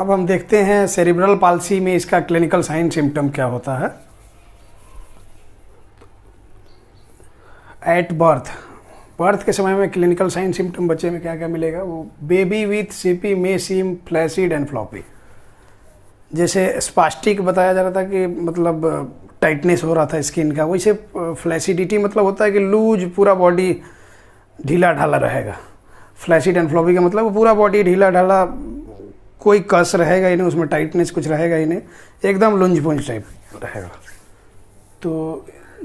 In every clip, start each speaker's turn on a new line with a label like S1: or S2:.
S1: अब हम देखते हैं सेरिब्रल पालसी में इसका क्लिनिकल साइन सिम्टम क्या होता है एट बर्थ बर्थ के समय में क्लिनिकल साइन सिम्टम बच्चे में क्या क्या मिलेगा वो baby with CP may seem flaccid and floppy जैसे स्पास्टिक बताया जा रहा था कि मतलब टाइटनेस हो रहा था स्किन का वैसे फ्लैसिडिटी मतलब होता है कि लूज पूरा बॉडी ढीला ढाला रहेगा फ्लैसिड एंड फ्लॉपी का मतलब पूरा बॉडी ढीला ढाला कोई कस रहेगा ही नहीं उसमें टाइटनेस कुछ रहेगा ही नहीं एकदम लुंज पुंज टाइप रहेगा तो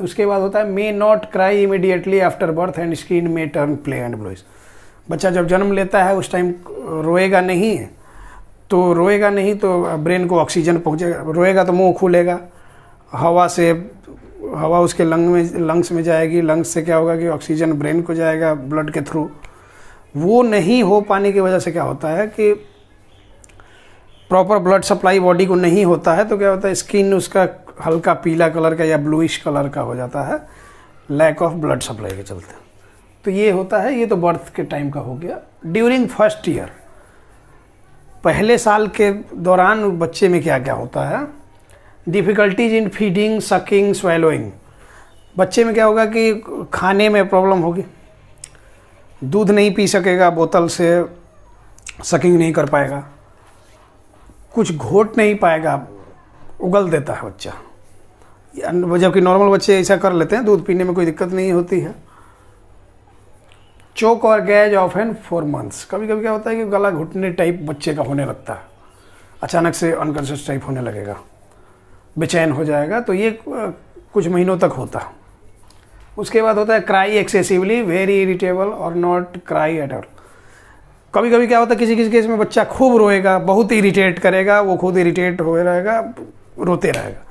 S1: उसके बाद होता है may not cry immediately after birth and scream may turn pale and bluish बच्चा जब जन्म लेता है उस टाइम रोएगा नहीं तो रोएगा नहीं तो ब्रेन को ऑक्सीजन पहुँचेगा रोएगा तो मुंह खुलेगा हवा से हवा उसके लंग में लंग्स में जाएगी लंग्स से क्या होगा कि ऑक्सीजन ब्रेन को जाएगा ब्लड के थ्रू वो नहीं हो पाने की वजह से क्या होता है कि प्रॉपर ब्लड सप्लाई बॉडी को नहीं होता है तो क्या होता है स्किन उसका हल्का पीला कलर का या ब्लूइश कलर का हो जाता है लैक ऑफ ब्लड सप्लाई के चलते तो ये होता है ये तो बर्थ के टाइम का हो गया ड्यूरिंग फर्स्ट ईयर पहले साल के दौरान बच्चे में क्या क्या होता है difficulties in feeding sucking swallowing बच्चे में क्या होगा कि खाने में प्रॉब्लम होगी दूध नहीं पी सकेगा बोतल से सकिंग नहीं कर पाएगा कुछ घोट नहीं पाएगा उगल देता है बच्चा जबकि नॉर्मल बच्चे ऐसा कर लेते हैं दूध पीने में कोई दिक्कत नहीं होती है चोक और gags off and four months कभी कभी क्या होता है कि गला घुटने टाइप बच्चे का होने लगता है अचानक से अनकन्शियस टाइप होने लगेगा बेचैन हो जाएगा तो ये कुछ महीनों तक होता है उसके बाद होता है क्राई एक्सेसिवली वेरी इरिटेबल और नॉट क्राई एट ऑल कभी कभी क्या होता है किसी किसी केस में बच्चा खूब रोएगा बहुत इरीटेट करेगा वो खुद इरीटेट हो रहेगा रोते रहेगा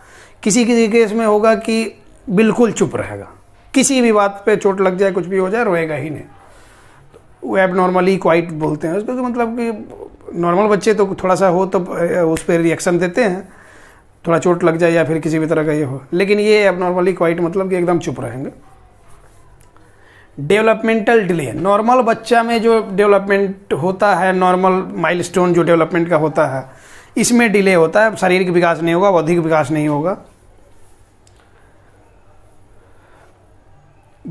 S1: किसी किसी केस में होगा कि बिल्कुल चुप रहेगा किसी भी बात पे चोट लग जाए कुछ भी हो जाए रोएगा ही नहीं वो एब नॉर्मली क्वाइट बोलते हैं उसको तो मतलब कि नॉर्मल बच्चे तो थोड़ा सा हो तो उस पर रिएक्शन देते हैं थोड़ा चोट लग जाए या फिर किसी भी तरह का ये हो लेकिन ये एब नॉर्मली क्वाइट मतलब कि एकदम चुप रहेंगे डेवलपमेंटल डिले नॉर्मल बच्चा में जो डेवलपमेंट होता है नॉर्मल माइलस्टोन जो डेवलपमेंट का होता है इसमें डिले होता है शारीरिक विकास नहीं होगा बौद्धिक विकास नहीं होगा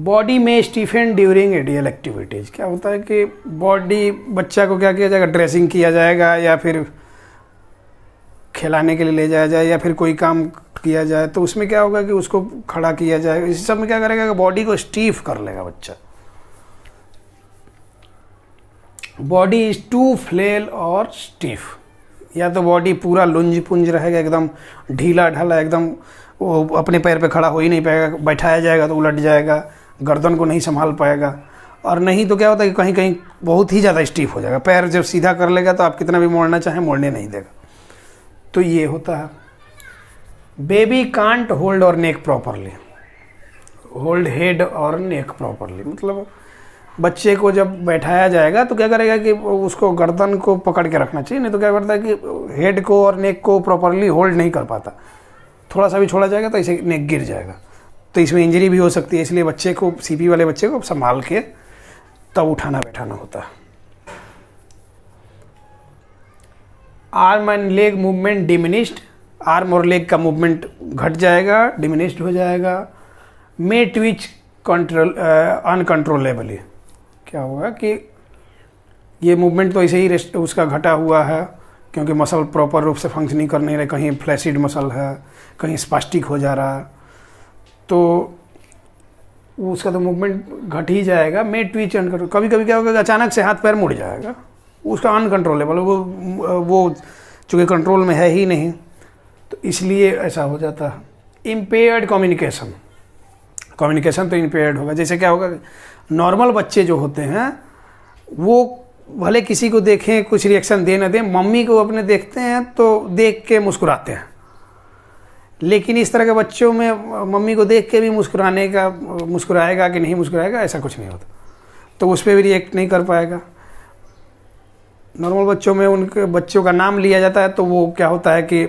S1: बॉडी में स्टीफेन ड्यूरिंग एडियल एक्टिविटीज़ क्या होता है कि बॉडी बच्चा को क्या किया जाएगा ड्रेसिंग किया जाएगा या फिर खिलाने के लिए ले जाया जाए या फिर कोई काम किया जाए तो उसमें क्या होगा कि उसको खड़ा किया जाए इस सब में क्या करेगा कि बॉडी को स्टीफ कर लेगा बच्चा बॉडी इज टू फ्लेल और स्टीफ या तो बॉडी पूरा लुंज पुंज रहेगा एकदम ढीला ढाला एकदम वो अपने पैर पे खड़ा हो ही नहीं पाएगा बैठाया जाएगा तो उलट जाएगा गर्दन को नहीं संभाल पाएगा और नहीं तो क्या होता है कि कहीं कहीं बहुत ही ज़्यादा स्टीफ हो जाएगा पैर जब सीधा कर लेगा तो आप कितना भी मोड़ना चाहें मोड़ने नहीं देगा तो ये होता है बेबी कांट होल्ड और नेक प्रॉपरली होल्ड हेड और नेक प्रॉपरली मतलब बच्चे को जब बैठाया जाएगा तो क्या करेगा कि उसको गर्दन को पकड़ के रखना चाहिए नहीं तो क्या करता है कि हेड को और नेक को प्रॉपरली होल्ड नहीं कर पाता थोड़ा सा भी छोड़ा जाएगा तो इसे नेक गिर जाएगा तो इसमें इंजरी भी हो सकती है इसलिए बच्चे को सीपी वाले बच्चे को संभाल के तब उठाना बैठाना होता है arm and leg movement diminished arm और लेग का मूवमेंट घट जाएगा डिमिनिस्ड हो जाएगा मे ट्विच कंट्रोल अनकंट्रोलेबली क्या होगा कि ये मूवमेंट तो ऐसे ही रेस्ट उसका घटा हुआ है क्योंकि मसल प्रॉपर रूप से फंक्शन नहीं नहीं रहे कहीं फ्लैसिड मसल है कहीं स्पास्टिक हो जा रहा तो उसका तो मूवमेंट घट ही जाएगा मे ट्विच एंड कभी कभी क्या होगा अचानक से हाथ पैर मुड़ जाएगा उसका अनकंट्रोलेबल वो वो चूँकि कंट्रोल में है ही नहीं तो इसलिए ऐसा हो जाता है इम्पेयर्ड कम्युनिकेशन कम्युनिकेशन तो इम्पेयर्ड होगा जैसे क्या होगा नॉर्मल बच्चे जो होते हैं वो भले किसी को देखें कुछ रिएक्शन दे ना दें मम्मी को अपने देखते हैं तो देख के मुस्कुराते हैं लेकिन इस तरह के बच्चों में मम्मी को देख के भी मुस्कुराने का मुस्कुराएगा कि नहीं मुस्कुराएगा ऐसा कुछ नहीं होता तो उस पर भी रिएक्ट नहीं कर पाएगा नॉर्मल बच्चों में उनके बच्चों का नाम लिया जाता है तो वो क्या होता है कि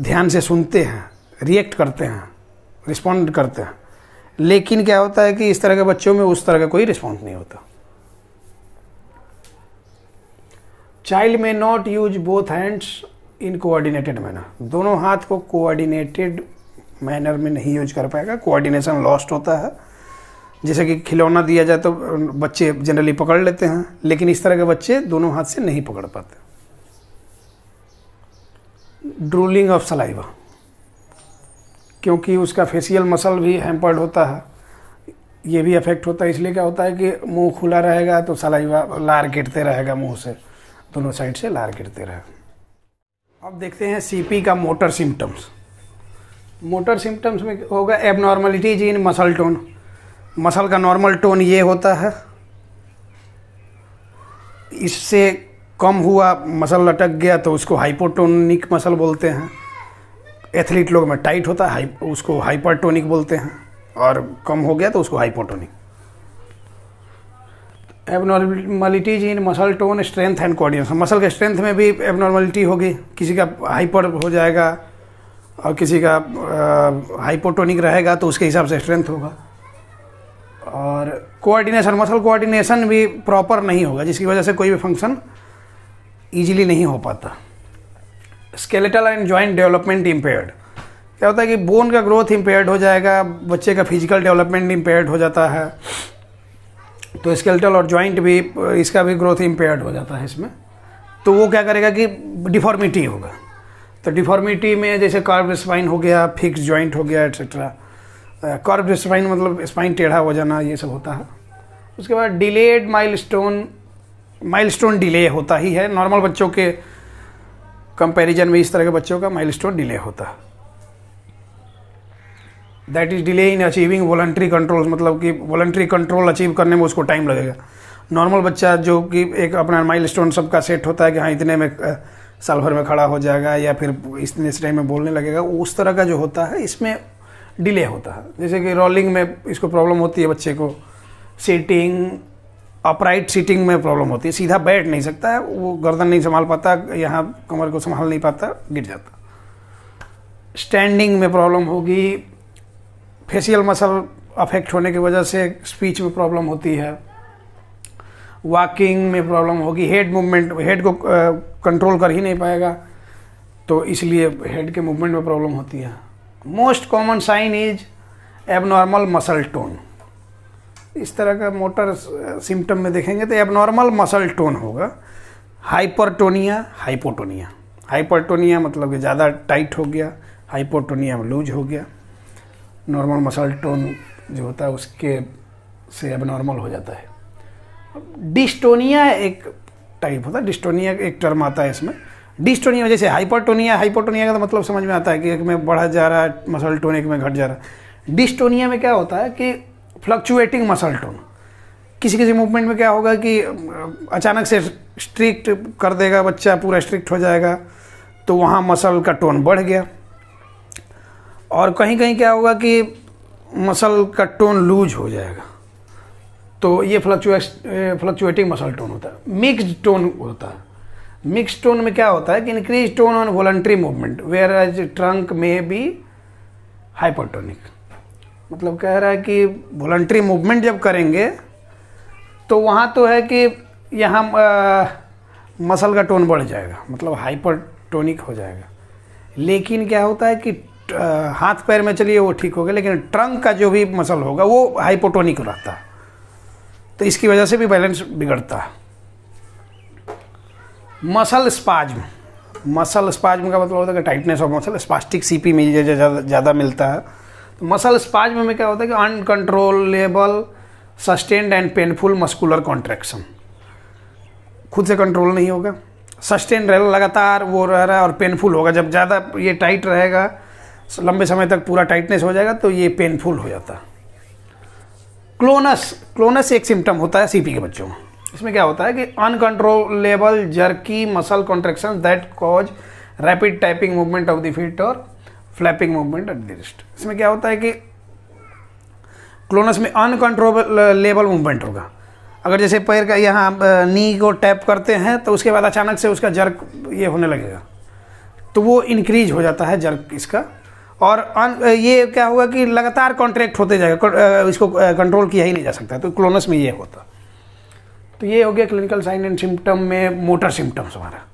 S1: ध्यान से सुनते हैं रिएक्ट करते हैं रिस्पॉन्ड करते हैं लेकिन क्या होता है कि इस तरह के बच्चों में उस तरह का कोई रिस्पॉन्स नहीं होता चाइल्ड में not use both hands in coordinated manner दोनों हाथ को कोऑर्डिनेटेड मैनर में नहीं यूज कर पाएगा कोऑर्डिनेशन लॉस्ट होता है जैसे कि खिलौना दिया जाए तो बच्चे जनरली पकड़ लेते हैं लेकिन इस तरह के बच्चे दोनों हाथ से नहीं पकड़ पाते ड्रूलिंग ऑफ सलाइवा क्योंकि उसका फेसियल मसल भी हेम्पर्ड होता है ये भी अफेक्ट होता है इसलिए क्या होता है कि मुंह खुला रहेगा तो सलाइवा लार गिरते रहेगा मुंह से दोनों साइड से लार गिरते रहे अब देखते हैं सीपी का मोटर सिम्टम्स मोटर सिम्टम्स में होगा abnormalities in muscle tone muscle का नॉर्मल टोन ये होता है इससे कम हुआ मसल लटक गया तो उसको हाइपोटोनिक मसल बोलते हैं एथलीट लोग में टाइट होता है उसको हाइपरटोनिक बोलते हैं और कम हो गया तो उसको hypotonic abnormalities in muscle tone strength and coordination muscle के स्ट्रेंथ में भी एबनॉर्मलिटी होगी किसी का हाइपर हो जाएगा और किसी का हाइपोटोनिक रहेगा तो उसके हिसाब से स्ट्रेंथ होगा और कोऑर्डिनेशन मसल कोऑर्डिनेशन भी प्रॉपर नहीं होगा जिसकी वजह से कोई भी फंक्शन ईजिली नहीं हो पाता skeletal and joint development impaired क्या होता है कि बोन का ग्रोथ इम्पेयर्ड हो जाएगा बच्चे का फिजिकल डेवलपमेंट इम्पेयर्ड हो जाता है तो स्केलेटल और जॉइंट भी इसका भी ग्रोथ इम्पेयर्ड हो जाता है इसमें तो वो क्या करेगा कि डिफॉर्मिटी होगा तो डिफॉर्मिटी में जैसे कार्ब स्पाइन हो गया फिक्स जॉइंट हो गया एट्सेट्रा कॉर्ब स्पाइन मतलब स्पाइन टेढ़ा हो जाना ये सब होता है उसके बाद डिलेड माइलस्टोन माइलस्टोन डिले होता ही है नॉर्मल बच्चों के कंपैरिजन में इस तरह के बच्चों का माइलस्टोन डिले होता है that is delay in achieving voluntary control मतलब कि वॉलंट्री कंट्रोल अचीव करने में उसको टाइम लगेगा नॉर्मल बच्चा जो कि एक अपना माइल स्टोन सबका सेट होता है कि हाँ इतने में साल भर में खड़ा हो जाएगा या फिर इस टाइम में बोलने लगेगा उस तरह का जो होता है इसमें डिले होता है जैसे कि रोलिंग में इसको प्रॉब्लम होती है बच्चे को सीटिंग अपराइट सीटिंग में प्रॉब्लम होती है सीधा बैठ नहीं सकता है वो गर्दन नहीं संभाल पाता यहाँ कमर को संभाल नहीं पाता गिर जाता स्टैंडिंग में प्रॉब्लम होगी फेशियल मसल अफेक्ट होने की वजह से स्पीच में प्रॉब्लम होती है वॉकिंग में प्रॉब्लम होगी हेड मूवमेंट हेड को कंट्रोल कर ही नहीं पाएगा तो इसलिए हेड के मूवमेंट में प्रॉब्लम होती है most common sign is abnormal muscle tone इस तरह का मोटर सिम्टम में देखेंगे तो एबनॉर्मल मसल टोन होगा हाइपरटोनिया हाइपोटोनिया हाइपरटोनिया मतलब कि ज़्यादा टाइट हो गया हाइपोटोनिया लूज हो गया नॉर्मल मसल टोन जो होता है उसके से एबनॉर्मल हो जाता है डिस्टोनिया एक टाइप होता है डिस्टोनिया एक टर्म आता है इसमें डिस्टोनिया में जैसे हाइपरटोनिया हाइपरटोनिया का तो मतलब समझ में आता है कि एक में बढ़ा जा रहा है मसल टोन एक में घट जा रहा है डिस्टोनिया में क्या होता है कि फ्लक्चुएटिंग मसल टोन किसी किसी मूवमेंट में क्या होगा कि अचानक से स्ट्रिक्ट कर देगा बच्चा पूरा स्ट्रिक्ट हो जाएगा तो वहाँ मसल का टोन बढ़ गया और कहीं कहीं क्या होगा कि मसल का टोन लूज हो जाएगा तो ये फ्लक्चुएट फ्लक्चुएटिंग मसल टोन होता है मिक्स्ड टोन होता है मिक्स टोन में क्या होता है कि increase tone on voluntary movement whereas trunk may be hypotonic मतलब कह रहा है कि वॉलंट्री मूवमेंट जब करेंगे तो वहाँ तो है कि यहाँ मसल का टोन बढ़ जाएगा मतलब हाइपरटोनिक हो जाएगा लेकिन क्या होता है कि हाथ पैर में चलिए वो ठीक हो गया लेकिन ट्रंक का जो भी मसल होगा वो हाइपोटोनिक रहता है तो इसकी वजह से भी बैलेंस बिगड़ता है मसल स्पाज्म मसल स्पाज्म का मतलब होता है कि tightness of muscle spastic CP में ज़्यादा मिलता है तो मसल स्पाज्म में क्या होता है कि uncontrollable sustained and painful muscular contraction खुद से कंट्रोल नहीं होगा सस्टेन रहे लगातार वो रह रहा है और पेनफुल होगा जब ज़्यादा ये टाइट रहेगा लंबे समय तक पूरा टाइटनेस हो जाएगा तो ये पेनफुल हो जाता है क्लोनस क्लोनस एक सिम्टम होता है सीपी के बच्चों में इसमें क्या होता है कि uncontrollable jerky muscle contraction that cause rapid typing movement of the feet और flapping movement at the wrist इसमें क्या होता है कि क्लोनस में अनकंट्रोलेबल मूवमेंट होगा अगर जैसे पैर का यहाँ नी को टैप करते हैं तो उसके बाद अचानक से उसका जर्क ये होने लगेगा तो वो इंक्रीज हो जाता है जर्क इसका और अन ये क्या होगा कि लगातार कॉन्ट्रैक्ट होते जाएगा इसको कंट्रोल किया ही नहीं जा सकता तो क्लोनस में ये होता है तो ये हो गया क्लिनिकल साइन एंड सिम्टम में मोटर सिम्टम्स हमारा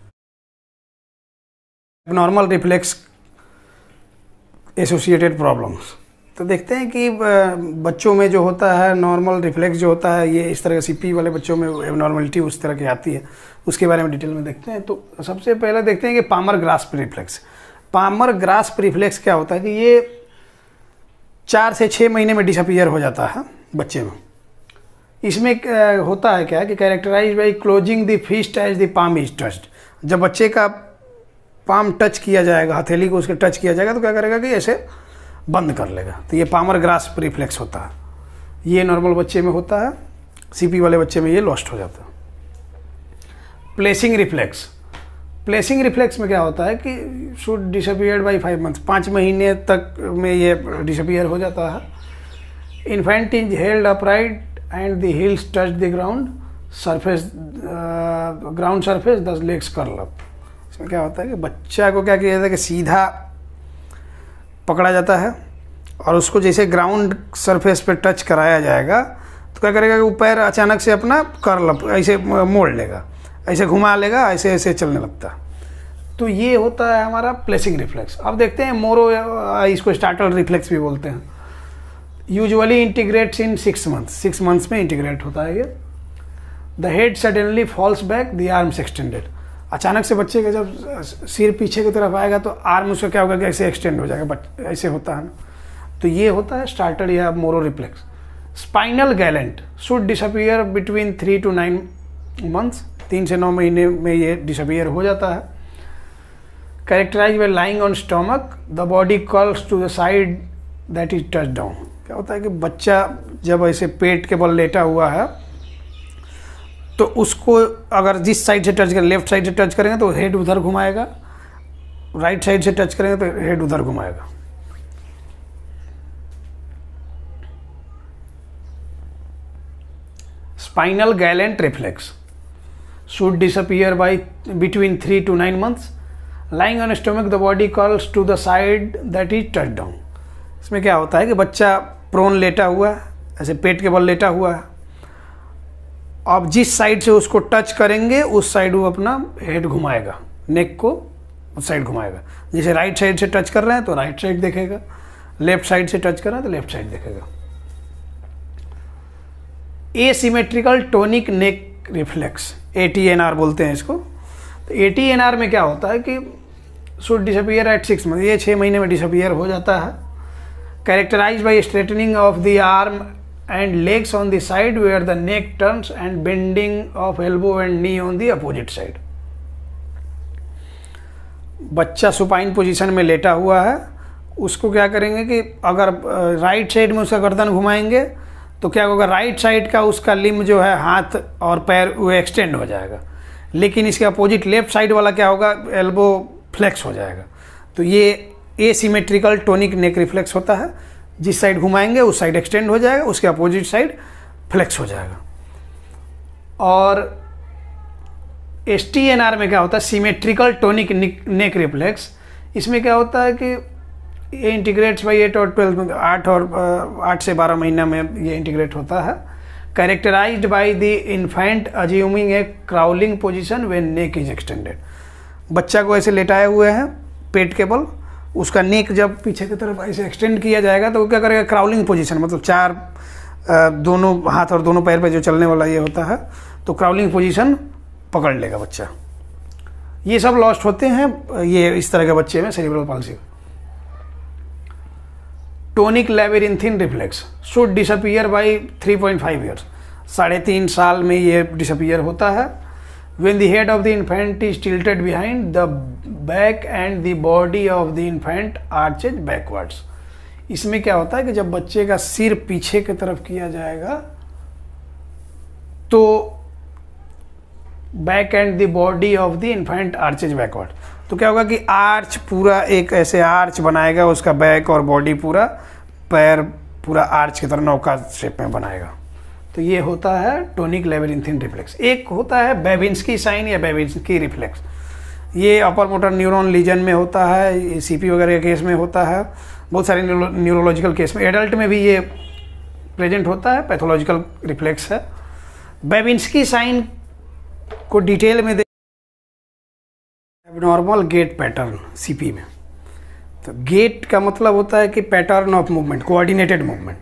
S1: नॉर्मल रिफ्लेक्स एसोसिएटेड प्रॉब्लम्स तो देखते हैं कि बच्चों में जो होता है नॉर्मल रिफ्लेक्स जो होता है ये इस तरह सी पी वाले बच्चों में एबनॉर्मलिटी उस तरह की आती है उसके बारे में डिटेल में देखते हैं तो सबसे पहले देखते हैं कि palmar grasp reflex palmar grasp reflex क्या होता है कि ये चार से छः महीने में डिसअपियर हो जाता है बच्चे में इसमें होता है क्या कि characterized by closing the fist as the palm is touched जब बच्चे का पाम टच किया जाएगा हथेली को उसके टच किया जाएगा तो क्या करेगा कि ऐसे बंद कर लेगा तो ये पामर ग्रास रिफ्लेक्स होता है ये नॉर्मल बच्चे में होता है सीपी वाले बच्चे में ये लॉस्ट हो जाता है प्लेसिंग रिफ्लेक्स प्लेसिंग रिफ्लेक्स में क्या होता है कि should disappear by five month पाँच महीने तक में ये डिसअपियर हो जाता है infant is held upright and the heels touch the surface ground surface दस लेग्स कर curl इसमें क्या होता है कि बच्चा को क्या किया जाता है कि सीधा पकड़ा जाता है और उसको जैसे ग्राउंड सरफेस पे टच कराया जाएगा तो क्या करेगा कि वो पैर अचानक से अपना कर लप ऐसे मोड़ लेगा ऐसे घुमा लेगा ऐसे ऐसे चलने लगता तो ये होता है हमारा प्लेसिंग रिफ्लेक्स अब देखते हैं मोरो uh, इसको स्टार्टल रिफ्लेक्स भी बोलते हैं usually integrates in six months six months में इंटीग्रेट होता है ये the head suddenly falls back the arms extended अचानक से बच्चे का जब सिर पीछे की तरफ आएगा तो आर्म उसका क्या होगा कि ऐसे एक्सटेंड हो जाएगा बट ऐसे होता है ना तो ये होता है स्टार्टर या Moro reflex spinal Galant should disappear between three to nine months तीन से नौ महीने में ये डिसअपियर हो जाता है characterized by lying on stomach the body curls to the side that is touch down क्या होता है कि बच्चा जब ऐसे पेट के बल लेटा हुआ है तो उसको अगर जिस साइड से टच करें लेफ्ट साइड से टच करेंगे तो हेड उधर घुमाएगा राइट साइड से टच करेंगे तो हेड उधर घुमाएगा spinal Galant reflex should disappear by between three to nine months lying on stomach the body curls to the side that is touch down इसमें क्या होता है कि बच्चा प्रोन लेटा हुआ है ऐसे पेट के बल लेटा हुआ है आप जिस साइड से उसको टच करेंगे उस साइड वो अपना हेड घुमाएगा नेक को उस साइड घुमाएगा जैसे राइट साइड से टच कर रहे हैं तो राइट साइड देखेगा लेफ्ट साइड से टच कर रहे हैं तो लेफ्ट साइड देखेगा asymmetrical tonic neck reflex A T N R बोलते हैं इसको तो ए टी एन आर में क्या होता है कि should disappear at six month ये छः महीने में डिसअपियर हो जाता है characterized by straightening of the arm and legs on the side where the neck turns and bending of elbow and knee on the opposite side बच्चा supine position में लेटा हुआ है उसको क्या करेंगे कि अगर राइट साइड में उसका गर्दन घुमाएंगे तो क्या होगा राइट साइड का उसका लिम जो है हाथ और पैर वो एक्सटेंड हो जाएगा लेकिन इसके अपोजिट लेफ्ट साइड वाला क्या होगा एल्बो फ्लेक्स हो जाएगा तो ये asymmetrical tonic neck reflex होता है जिस साइड घुमाएंगे उस साइड एक्सटेंड हो जाएगा उसके अपोजिट साइड फ्लेक्स हो जाएगा और एस टी एन आर में क्या होता है सीमेट्रिकल टोनिक नेक रिफ्लेक्स इसमें क्या होता है कि ये इंटीग्रेट्स बाई एट और ट्वेल्थ में आठ और आठ से बारह महीना में ये इंटीग्रेट होता है characterized by the infant assuming a crawling position when neck is extended बच्चा को ऐसे लेटाए हुए हैं पेट के बल उसका नेक जब पीछे की तरफ ऐसे एक्सटेंड किया जाएगा तो वो क्या करेगा क्राउलिंग पोजीशन मतलब चार दोनों हाथ और दोनों पैर पे जो चलने वाला ये होता है तो क्राउलिंग पोजीशन पकड़ लेगा बच्चा ये सब लॉस्ट होते हैं ये इस तरह के बच्चे में cerebral palsy tonic labyrinthine reflex should disappear by three point five साढ़े तीन साल में ये डिसअपियर होता है When the head of the infant is tilted behind, the back and the body of the infant arches backwards. इसमें क्या होता है कि जब बच्चे का सिर पीछे की तरफ किया जाएगा तो back and the body of the infant arches backward तो क्या होगा कि आर्च पूरा एक ऐसे आर्च बनाएगा उसका बैक और बॉडी पूरा पैर पूरा आर्च की तरह नौका शेप में बनाएगा तो ये होता है टोनिक लेबरिंथिन रिफ्लेक्स एक होता है बेबिंसकी साइन या बेबिंसकी रिफ्लेक्स ये अपर मोटर न्यूरॉन लीजन में होता है सीपी वगैरह के केस में होता है बहुत सारे न्यूरोलॉजिकल केस में एडल्ट में भी ये प्रेजेंट होता है पैथोलॉजिकल रिफ्लेक्स है बेबिंसकी साइन को डिटेल में देख एबनॉर्मल गेट पैटर्न सीपी में तो गेट का मतलब होता है कि pattern of movement coordinated movement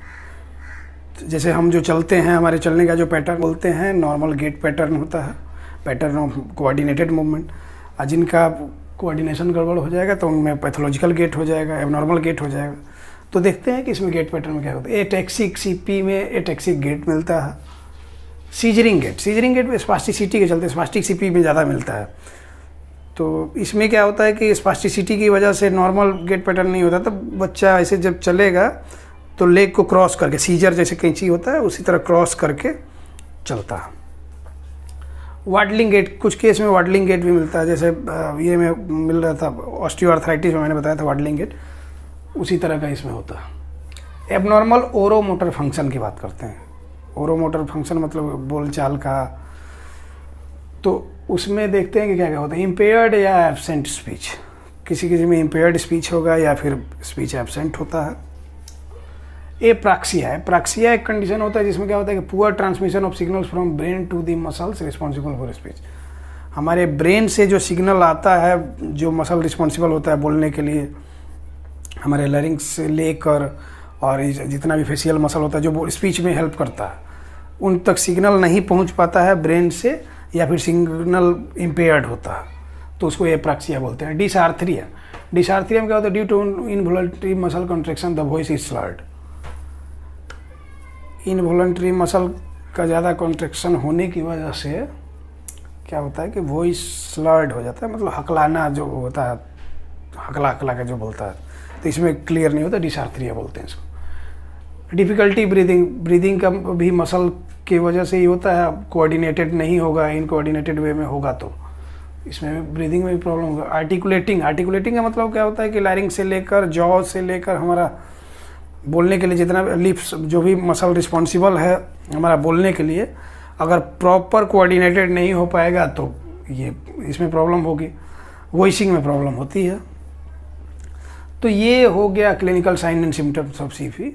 S1: जैसे हम जो चलते हैं हमारे चलने का जो पैटर्न बोलते हैं नॉर्मल गेट पैटर्न होता है पैटर्न ऑफ कोऑर्डिनेटेड मूवमेंट और जिनका कोऑर्डिनेशन गड़बड़ हो जाएगा तो उनमें पैथोलॉजिकल गेट हो जाएगा एबनॉर्मल गेट हो जाएगा तो देखते हैं कि इसमें गेट पैटर्न में क्या होता है ए टैक्सिक सी पी में ए टैक्सिक गेट मिलता है सीजरिंग गेट सीजरिंग गेट में स्पास्टिसिटी के चलते स्पास्टिक सी पी में ज़्यादा मिलता है तो इसमें क्या होता है कि स्पास्टिसिटी की वजह से नॉर्मल गेट पैटर्न नहीं होता तो बच्चा ऐसे जब चलेगा तो लेग को क्रॉस करके सीजर जैसे कैंची होता है उसी तरह क्रॉस करके चलता है वाडलिंग गेट कुछ केस में वाडलिंग गेट भी मिलता है जैसे ये में मिल रहा था ऑस्टियोआर्थराइटिस में मैंने बताया था वाडलिंग गेट उसी तरह का इसमें होता है एबनॉर्मल ओरो मोटर फंक्शन की बात करते हैं ओरो मोटर फंक्शन मतलब बोलचाल का तो उसमें देखते हैं कि क्या क्या होता है इम्पेयर्ड या एबसेंट स्पीच किसी किसी में इम्पेयर्ड स्पीच होगा या फिर स्पीच एबसेंट होता है ए प्राक्सिया है प्राक्सिया एक कंडीशन होता है जिसमें क्या होता है कि poor transmission of signals from brain to the muscles responsible for speech हमारे ब्रेन से जो सिग्नल आता है जो मसल रिस्पॉन्सिबल होता है बोलने के लिए हमारे लरिंग्स से लेकर और जितना भी फेशियल मसल होता है जो स्पीच में हेल्प करता है उन तक सिग्नल नहीं पहुंच पाता है ब्रेन से या फिर सिग्नल इम्पेयर्ड होता है तो उसको प्राक्सिया बोलते हैं डिसार्थरिया डिसार्थरिया में क्या होता है due to involuntary muscle contraction the voice is slurred involuntary muscle का ज़्यादा कॉन्ट्रेक्शन होने की वजह से क्या होता है कि वॉइस स्लर्ड हो जाता है मतलब हकलाना जो होता है हकला हकला के जो बोलता है तो इसमें क्लियर नहीं होता डिसार्थ्रिया बोलते हैं इसको डिफ़िकल्टी ब्रीदिंग ब्रीदिंग का भी मसल की वजह से ही होता है कोऑर्डिनेटेड नहीं होगा इनकोऑर्डिनेटेड वे में होगा तो इसमें ब्रीदिंग में भी प्रॉब्लम होगा आर्टिकुलेटिंग आर्टिकुलेटिंग का मतलब क्या होता है कि लैरिंग से लेकर जॉ से लेकर हमारा बोलने के लिए जितना लिप्स जो भी मसल रिस्पॉन्सिबल है हमारा बोलने के लिए अगर प्रॉपर कोऑर्डिनेटेड नहीं हो पाएगा तो ये इसमें प्रॉब्लम होगी वॉइसिंग में प्रॉब्लम होती है तो ये हो गया clinical sign and symptoms of सीफी